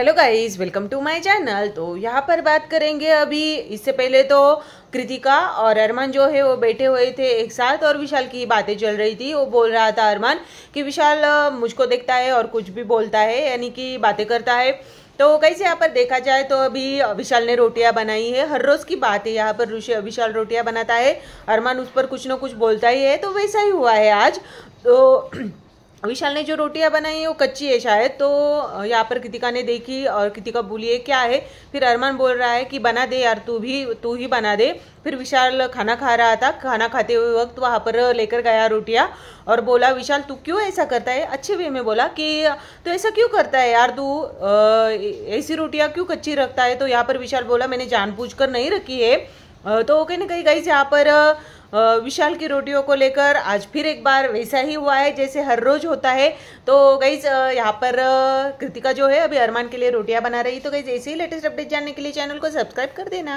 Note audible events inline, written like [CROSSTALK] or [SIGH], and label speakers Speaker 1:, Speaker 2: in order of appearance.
Speaker 1: hello guys welcome to my channel तो यहाँ पर बात करेंगे अभी इससे पहले तो कृतिका और अरमान जो है वो बैठे हुए थे एक साथ और विशाल की बातें चल रही थी वो बोल रहा था अरमान कि विशाल मुझको देखता है और कुछ भी बोलता है यानी कि बातें करता है तो कैसे यहाँ पर देखा जाए तो अभी विशाल ने रोटियाँ बनाई है हर रोज़ की बात है यहाँ पर ऋषि विशाल रोटियाँ बनाता है अरमान उस पर कुछ ना कुछ बोलता ही है तो वैसा ही हुआ है आज तो [CLEARS THROAT] विशाल ने जो रोटियां बनाई है वो कच्ची है शायद तो यहाँ पर कृतिका ने देखी और कृतिका बोली है क्या है फिर अरमान बोल रहा है कि बना दे यार तू भी तू ही बना दे फिर विशाल खाना खा रहा था खाना खाते हुए वक्त वहाँ पर लेकर गया रोटियां और बोला विशाल तू क्यों ऐसा करता है अच्छे वे में बोला कि तो ऐसा क्यों करता है यार तू ऐसी रोटियाँ क्यों कच्ची रखता है तो यहाँ पर विशाल बोला मैंने जानबूझकर नहीं रखी है तो कहीं ना कहीं गई यहाँ पर विशाल की रोटियों को लेकर आज फिर एक बार वैसा ही हुआ है जैसे हर रोज़ होता है तो गईज यहाँ पर कृतिका जो है अभी अरमान के लिए रोटियाँ बना रही तो गई ऐसे ही लेटेस्ट अपडेट जानने के लिए चैनल को सब्सक्राइब कर देना